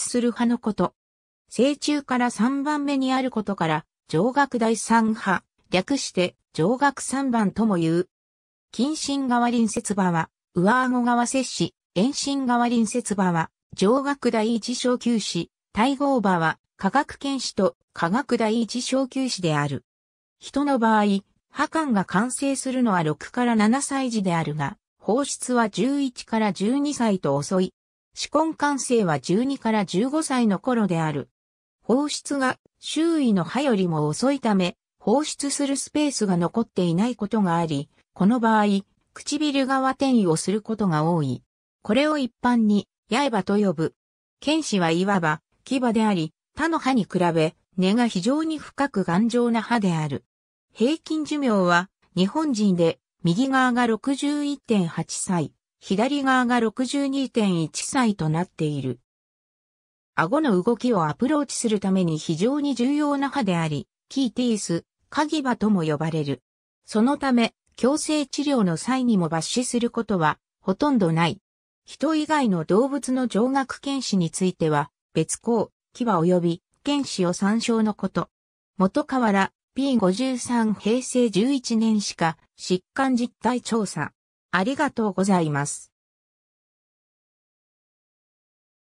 する派のこと。正中から3番目にあることから、上学第三派、略して上学三番とも言う。近親側隣接場は、上顎側接氏、遠心側隣接場は、上学第一小級市、対合場は、科学検視と科学第一小級市である。人の場合、破管が完成するのは6から7歳児であるが、放出は11から12歳と遅い。子根完成は12から15歳の頃である。放出が周囲の歯よりも遅いため、放出するスペースが残っていないことがあり、この場合、唇側転移をすることが多い。これを一般に、刃と呼ぶ。剣士はいわば、牙であり、他の歯に比べ、根が非常に深く頑丈な歯である。平均寿命は、日本人で、右側が61.8歳、左側が62.1歳となっている。顎の動きをアプローチするために非常に重要な歯であり、キーティース、カギ歯とも呼ばれる。そのため、矯正治療の際にも抜歯することはほとんどない。人以外の動物の上顎犬歯については、別項、牙及び犬歯を参照のこと。元河原 P53 平成11年しか疾患実態調査。ありがとうございます。